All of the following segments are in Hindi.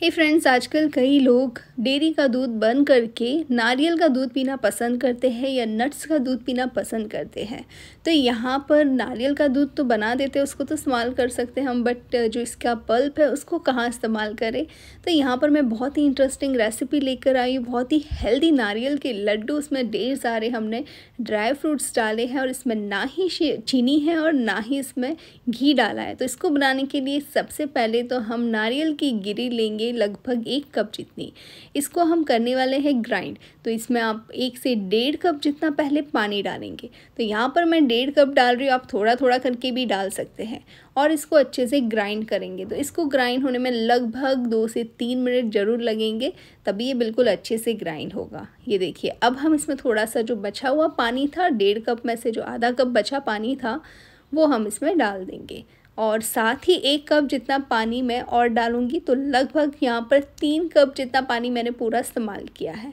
हे hey फ्रेंड्स आजकल कई लोग डेयरी का दूध बंद करके नारियल का दूध पीना पसंद करते हैं या नट्स का दूध पीना पसंद करते हैं तो यहाँ पर नारियल का दूध तो बना देते हैं उसको तो इस्तेमाल कर सकते हैं हम बट uh, जो इसका पल्प है उसको कहाँ इस्तेमाल करें तो यहाँ पर मैं बहुत ही इंटरेस्टिंग रेसिपी लेकर आई हूँ बहुत ही हेल्दी नारियल के लड्डू उसमें ढेर सारे हमने ड्राई फ्रूट्स डाले हैं और इसमें ना ही चीनी है और ना ही इसमें घी डाला है तो इसको बनाने के लिए सबसे पहले तो हम नारियल की गिरी लेंगे लेंगे लगभग एक कप जितनी इसको हम करने वाले हैं ग्राइंड तो इसमें आप एक से डेढ़ कप जितना पहले पानी डालेंगे तो यहाँ पर मैं डेढ़ कप डाल रही हूँ आप थोड़ा थोड़ा करके भी डाल सकते हैं और इसको अच्छे से ग्राइंड करेंगे तो इसको ग्राइंड होने में लगभग दो से तीन मिनट ज़रूर लगेंगे तभी ये बिल्कुल अच्छे से ग्राइंड होगा ये देखिए अब हम इसमें थोड़ा सा जो बचा हुआ पानी था डेढ़ कप में से जो आधा कप बचा पानी था वो हम इसमें डाल देंगे और साथ ही एक कप जितना पानी मैं और डालूँगी तो लगभग यहाँ पर तीन कप जितना पानी मैंने पूरा इस्तेमाल किया है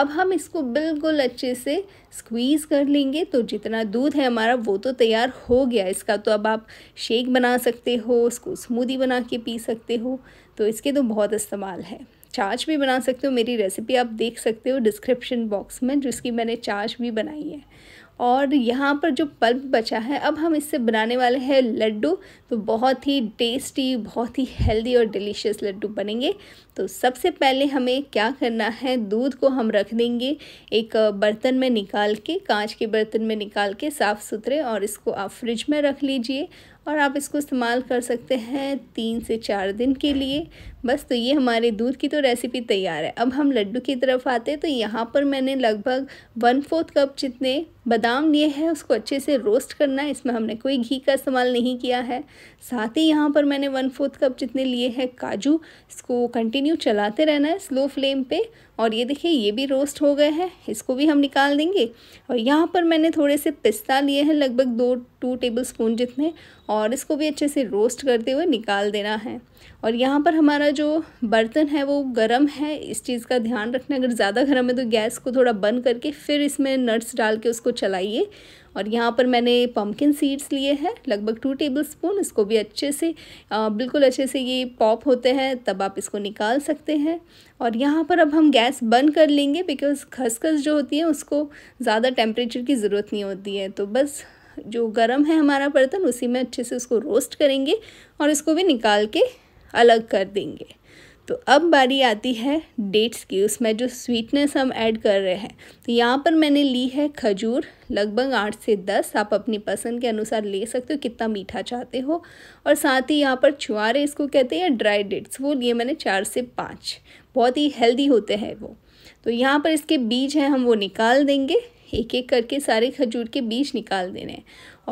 अब हम इसको बिल्कुल अच्छे से स्क्वीज़ कर लेंगे तो जितना दूध है हमारा वो तो तैयार हो गया इसका तो अब आप शेक बना सकते हो उसको स्मूदी बना के पी सकते हो तो इसके तो बहुत इस्तेमाल है चाच भी बना सकते हो मेरी रेसिपी आप देख सकते हो डिस्क्रिप्शन बॉक्स में जिसकी मैंने चाच भी बनाई है और यहाँ पर जो पल्प बचा है अब हम इससे बनाने वाले हैं लड्डू तो बहुत ही टेस्टी बहुत ही हेल्दी और डिलीशियस लड्डू बनेंगे तो सबसे पहले हमें क्या करना है दूध को हम रख देंगे एक बर्तन में निकाल के कांच के बर्तन में निकाल के साफ़ सुथरे और इसको आप फ्रिज में रख लीजिए और आप इसको इस्तेमाल कर सकते हैं तीन से चार दिन के लिए बस तो ये हमारे दूध की तो रेसिपी तैयार है अब हम लड्डू की तरफ आते हैं तो यहाँ पर मैंने लगभग वन फोर्थ कप जितने बादाम लिए हैं उसको अच्छे से रोस्ट करना है इसमें हमने कोई घी का इस्तेमाल नहीं किया है साथ ही यहाँ पर मैंने वन फोर्थ कप जितने लिए हैं काजू इसको कंटिन्यू चलाते रहना है स्लो फ्लेम पर और ये देखिए ये भी रोस्ट हो गए हैं इसको भी हम निकाल देंगे और यहाँ पर मैंने थोड़े से पिस्ता लिए हैं लगभग दो टू टेबल स्पून जितने और इसको भी अच्छे से रोस्ट करते हुए निकाल देना है और यहाँ पर हमारा जो बर्तन है वो गर्म है इस चीज़ का ध्यान रखना अगर ज़्यादा गर्म है तो गैस को थोड़ा बंद करके फिर इसमें नट्स डाल के उसको चलाइए और यहाँ पर मैंने पम्पकिन सीड्स लिए हैं लगभग टू टेबल स्पून इसको भी अच्छे से आ, बिल्कुल अच्छे से ये पॉप होते हैं तब आप इसको निकाल सकते हैं और यहाँ पर अब हम गैस बंद कर लेंगे बिकॉज़ खसखस जो होती है उसको ज़्यादा टेम्परेचर की ज़रूरत नहीं होती है तो बस जो गर्म है हमारा बर्तन उसी में अच्छे से उसको रोस्ट करेंगे और इसको भी निकाल के अलग कर देंगे तो अब बारी आती है डेट्स की उसमें जो स्वीटनेस हम ऐड कर रहे हैं तो यहाँ पर मैंने ली है खजूर लगभग आठ से दस आप अपनी पसंद के अनुसार ले सकते हो कितना मीठा चाहते हो और साथ ही यहाँ पर छुआरे इसको कहते हैं या ड्राई डेट्स वो लिए मैंने चार से पाँच बहुत ही हेल्दी होते हैं वो तो यहाँ पर इसके बीज हैं हम वो निकाल देंगे एक एक करके सारे खजूर के बीज निकाल देने हैं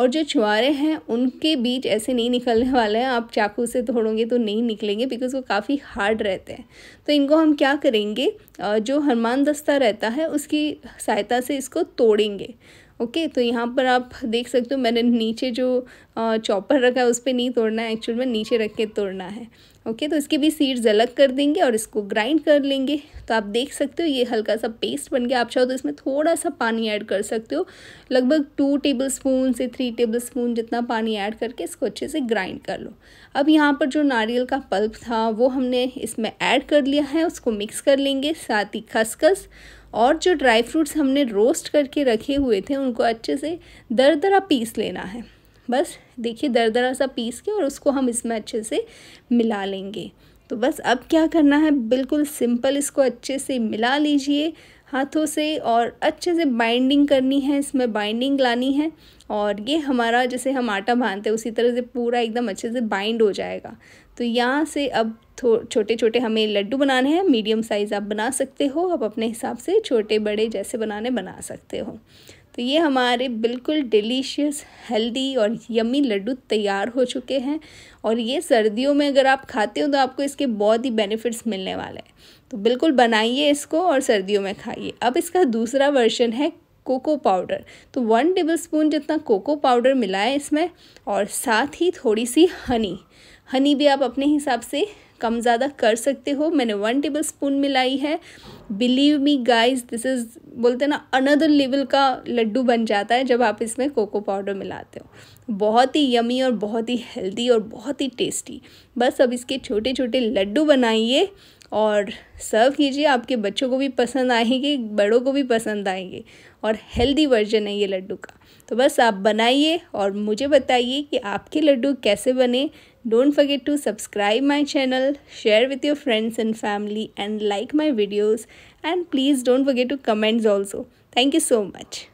और जो छुआरे हैं उनके बीज ऐसे नहीं निकलने वाले हैं आप चाकू से तोड़ोगे तो नहीं निकलेंगे बिकॉज वो काफ़ी हार्ड रहते हैं तो इनको हम क्या करेंगे जो हनुमान दस्ता रहता है उसकी सहायता से इसको तोड़ेंगे ओके तो यहाँ पर आप देख सकते हो मैंने नीचे जो चॉपर रखा है उस पर नहीं तोड़ना है एक्चुअल में नीचे रख के तोड़ना है ओके तो इसके भी सीड्स अलग कर देंगे और इसको ग्राइंड कर लेंगे तो आप देख सकते हो ये हल्का सा पेस्ट बन गया आप चाहो तो इसमें थोड़ा सा पानी ऐड कर सकते हो लगभग टू टेबल स्पून से थ्री टेबल स्पून जितना पानी ऐड करके इसको अच्छे से ग्राइंड कर लो अब यहाँ पर जो नारियल का पल्प था वो हमने इसमें ऐड कर लिया है उसको मिक्स कर लेंगे साथ ही खसखस और जो ड्राई फ्रूट्स हमने रोस्ट करके रखे हुए थे उनको अच्छे से दर दरा पीस लेना है बस देखिए दर दरा सा पीस के और उसको हम इसमें अच्छे से मिला लेंगे तो बस अब क्या करना है बिल्कुल सिंपल इसको अच्छे से मिला लीजिए हाथों से और अच्छे से बाइंडिंग करनी है इसमें बाइंडिंग लानी है और ये हमारा जैसे हम आटा बांधते हैं उसी तरह से पूरा एकदम अच्छे से बाइंड हो जाएगा तो यहाँ से अब छोटे छोटे हमें लड्डू बनाने हैं मीडियम साइज़ आप बना सकते हो आप अपने हिसाब से छोटे बड़े जैसे बनाने बना सकते हो तो ये हमारे बिल्कुल डिलीशियस हेल्दी और यमी लड्डू तैयार हो चुके हैं और ये सर्दियों में अगर आप खाते हो तो आपको इसके बहुत ही बेनिफिट्स मिलने वाले हैं तो बिल्कुल बनाइए इसको और सर्दियों में खाइए अब इसका दूसरा वर्जन है कोको पाउडर तो वन टेबल स्पून जितना कोको पाउडर मिलाए इसमें और साथ ही थोड़ी सी हनी हनी भी आप अपने हिसाब से कम ज़्यादा कर सकते हो मैंने वन टेबल स्पून मिलाई है believe me guys this is बोलते ना अनदर लेवल का लड्डू बन जाता है जब आप इसमें कोको पाउडर मिलाते हो बहुत ही यमी और बहुत ही हेल्दी और बहुत ही टेस्टी बस अब इसके छोटे छोटे लड्डू बनाइए और सर्व कीजिए आपके बच्चों को भी पसंद आएंगे बड़ों को भी पसंद आएंगे और हेल्दी वर्जन है ये लड्डू का तो बस आप बनाइए और मुझे बताइए कि आपके लड्डू कैसे बने Don't forget to subscribe my channel, share with your friends and family and like my videos and please don't forget to comments also. Thank you so much.